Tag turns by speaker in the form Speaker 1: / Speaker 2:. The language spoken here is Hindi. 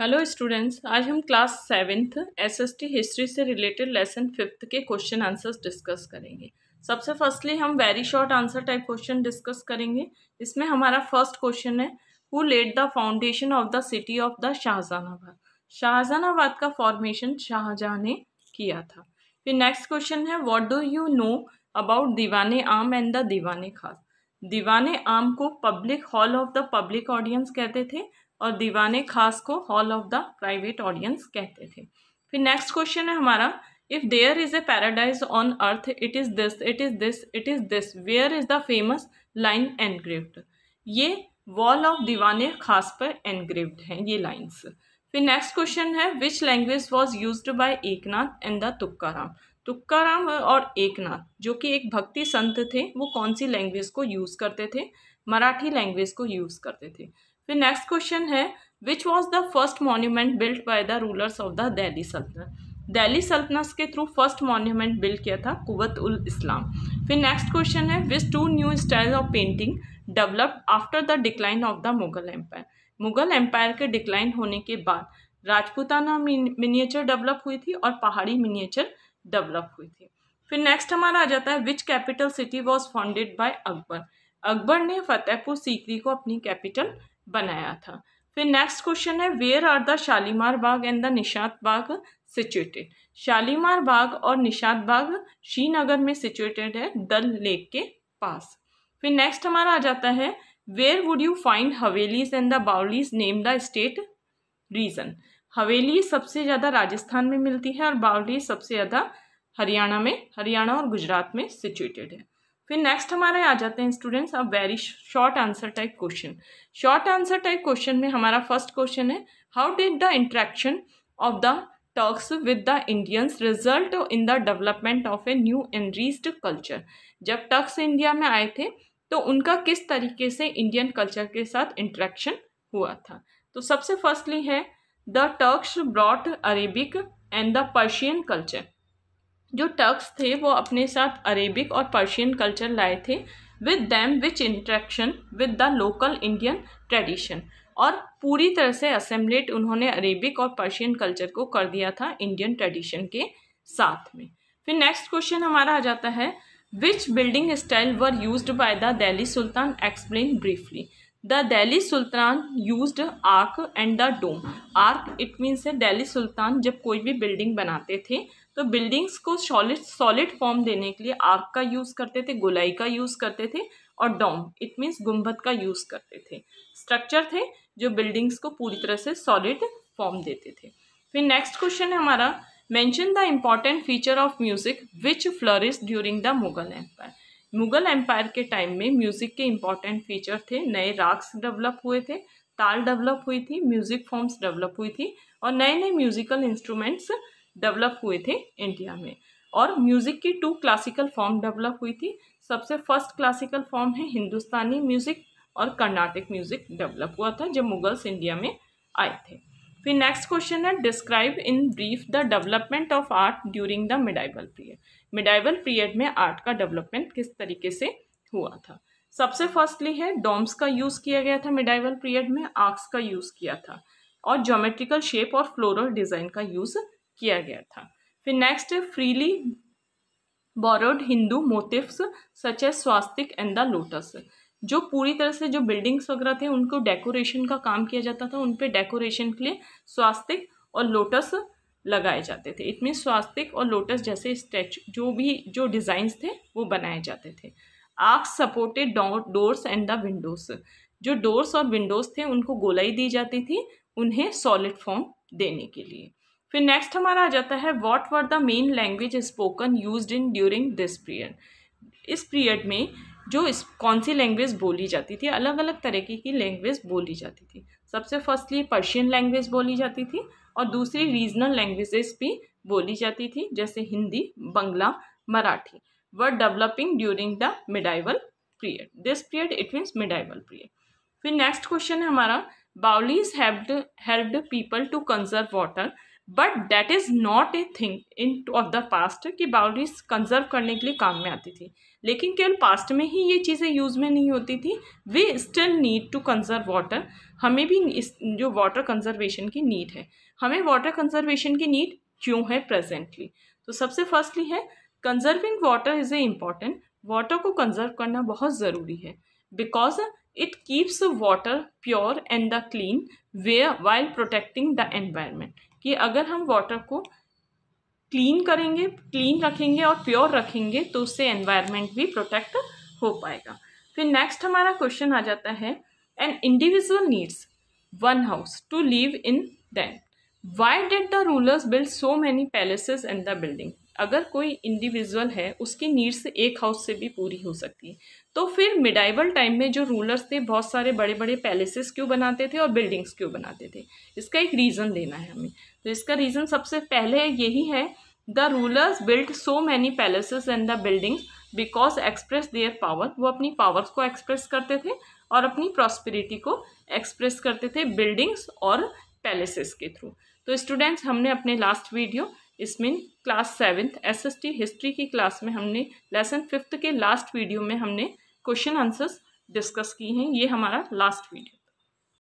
Speaker 1: हेलो स्टूडेंट्स आज हम क्लास सेवेंथ एसएसटी हिस्ट्री से रिलेटेड लेसन फिफ्थ के क्वेश्चन आंसर्स डिस्कस करेंगे सबसे फर्स्टली हम very short answer type question discuss करेंगे इसमें हमारा फर्स्ट क्वेश्चन है who led the foundation of the city of the Shahjahanabad Shahjahanabad का फॉर्मेशन शाहजहाँ ने किया था फिर नेक्स्ट क्वेश्चन है what do you know about Diwan-e-Aam and the Diwan-e-Khas Diwan-e-Aam को public hall of the public audience कहते थे और दीवाने खास को hall of the private audience कहते थे फिर नेक्स्ट क्वेश्चन है हमारा if there is a paradise on earth it is this it is this it is this where is the famous line engraved ये वॉल ऑफ दीवाने खास पर एनग्रेव्ड हैं ये लाइन्स फिर नेक्स्ट क्वेश्चन है which language was use by Eknath and the Tukaram Tukaram और एकनाथ जो कि एक भक्ति संत थे वो कौन सी लैंग्वेज को यूज़ करते थे मराठी लैंग्वेज को यूज़ करते थे फिर नेक्स्ट क्वेश्चन है which was the first monument built by the rulers of the Delhi सल्तनत दैली सल्तनत के थ्रू फर्स्ट मॉन्यूमेंट बिल्ड किया था कुवत उल इस्लाम फिर नेक्स्ट क्वेश्चन है which two new style of painting develop after the decline of the Mughal empire Mughal empire के डिक्लाइन होने के बाद राजपूताना मिनिएचर डेवलप हुई थी और पहाड़ी मिनिएचर डेवलप हुई थी फिर नेक्स्ट हमारा आ जाता है which capital city was founded by Akbar Akbar ने फतेहपुर सीकरी को अपनी कैपिटल बनाया था फिर नेक्स्ट क्वेश्चन है where are the Shalimar Bagh and the Nishat Bagh situated Shalimar Bagh और निशात बाग श्रीनगर में सिचुएटेड है डल लेक के पास फिर नेक्स्ट हमारा आ जाता है where would you find havelis and the baolis name the state region haveli सबसे ज़्यादा राजस्थान में मिलती है और बावली सबसे ज़्यादा हरियाणा में हरियाणा और गुजरात में सिचुएटेड है फिर नेक्स्ट हमारे आ जाते हैं स्टूडेंट्स अब very short answer type question short answer type question में हमारा फर्स्ट क्वेश्चन है how did the interaction of the Turks with the Indians result in the development of a new enriched culture जब टर्क्स इंडिया में आए थे तो उनका किस तरीके से इंडियन कल्चर के साथ इंट्रैक्शन हुआ था तो सबसे फर्स्टली है the Turks brought Arabic and the Persian culture जो टर्क्स थे वो अपने साथ अरेबिक और पर्शियन कल्चर लाए थे with them which interaction with the local Indian tradition और पूरी तरह से असेंबलेट उन्होंने अरेबिक और पर्शियन कल्चर को कर दिया था इंडियन ट्रेडिशन के साथ में फिर नेक्स्ट क्वेश्चन हमारा आ जाता है which building style were used by the Delhi sultan explain briefly the Delhi sultan use arch and the dome arch it means है दिल्ली सुल्तान जब कोई भी बिल्डिंग बनाते थे तो बिल्डिंग्स को सॉलिड सॉलिड फॉर्म देने के लिए आग का यूज़ करते थे गुलाई का यूज़ करते थे और डोम इट मीन्स गुम्बद का यूज़ करते थे स्ट्रक्चर थे जो बिल्डिंग्स को पूरी तरह से सॉलिड फॉर्म देते थे फिर नेक्स्ट क्वेश्चन है हमारा mention the important feature of music which flourish during the Mughal empire Mughal empire के टाइम में म्यूज़िक के इम्पॉर्टेंट फीचर थे नए राग्स डेवलप हुए थे ताल डेवलप हुई थी म्यूज़िक फॉर्म्स डेवलप हुई थी और नए नए म्यूज़िकल इंस्ट्रूमेंट्स डेवलप हुए थे इंडिया में और म्यूज़िक की टू क्लासिकल फॉर्म डेवलप हुई थी सबसे फर्स्ट क्लासिकल फॉर्म है हिंदुस्तानी म्यूज़िक और कर्नाटिक म्यूज़िक डेवलप हुआ था जब मुगल्स इंडिया में आए थे फिर नेक्स्ट क्वेश्चन है describe in brief the development of art during the medieval period medieval period में आर्ट का डेवलपमेंट किस तरीके से हुआ था सबसे फर्स्टली है डोम्स का यूज़ किया गया था मिडाइवल पीरियड में आर्क्स का यूज़ किया था और जोमेट्रिकल शेप और फ्लोरल डिज़ाइन का यूज़ किया गया था फिर next freely borrowed Hindu motifs such as swastika and the lotus जो पूरी तरह से जो बिल्डिंग्स वगैरह थे उनको डेकोरेशन का काम किया जाता था उन पर डेकोरेशन के लिए स्वास्तिक और लोटस लगाए जाते थे इतने स्वास्तिक और लोटस जैसे स्टैचू जो भी जो डिज़ाइंस थे वो बनाए जाते थे आग supported doors and the windows जो डोर्स और विंडोज थे उनको गोलाई दी जाती थी उन्हें सॉलिड फॉर्म देने के लिए फिर नेक्स्ट हमारा आ जाता है what were the main language spoken use in during this period इस पीरियड में जो इस कौन सी लैंग्वेज बोली जाती थी अलग अलग तरीके की लैंग्वेज बोली जाती थी सबसे फर्स्टली पर्शियन लैंग्वेज बोली जाती थी और दूसरी रीजनल लैंग्वेजेस भी बोली जाती थी जैसे Hindi Bangla Marathi were developing during the medieval period this period it means medieval period फिर नेक्स्ट क्वेश्चन है हमारा baolis have helped people to conserve water but that is not a thing in of the past कि बाउंड्रीज कंजर्व करने के लिए काम में आती थी लेकिन केवल पास्ट में ही ये चीज़ें यूज़ में नहीं होती थी we still need to conserve water हमें भी इस जो वाटर कंजर्वेशन की नीड है हमें वाटर कंजर्वेशन की नीड क्यों है प्रेजेंटली तो सबसे फर्स्टली है conserving water is a important water को कंजर्व करना बहुत ज़रूरी है because it keeps water pure and the clean where while protecting the environment कि अगर हम वाटर को क्लीन करेंगे क्लीन रखेंगे और प्योर रखेंगे तो उससे एनवायरमेंट भी प्रोटेक्ट हो पाएगा फिर नेक्स्ट हमारा क्वेश्चन आ जाता है an individual needs one house to live in then why did the rulers build so many palaces in the building अगर कोई इंडिविजुअल है उसकी नीड्स एक हाउस से भी पूरी हो सकती है तो फिर मिडाइवल टाइम में जो रूलर्स थे बहुत सारे बड़े बड़े पैलेसेस क्यों बनाते थे और बिल्डिंग्स क्यों बनाते थे इसका एक रीज़न देना है हमें तो इसका रीज़न सबसे पहले यही है the rulers built so many palaces and the buildings because express their power वो अपनी पावर्स को एक्सप्रेस करते थे और अपनी प्रॉस्पेरिटी को एक्सप्रेस करते थे बिल्डिंग्स और पैलेसेस के थ्रू तो स्टूडेंट्स हमने अपने लास्ट वीडियो इसमें क्लास सेवेंथ एसएसटी हिस्ट्री की क्लास में हमने लेसन फिफ्थ के लास्ट वीडियो में हमने क्वेश्चन आंसर्स डिस्कस की हैं ये हमारा लास्ट वीडियो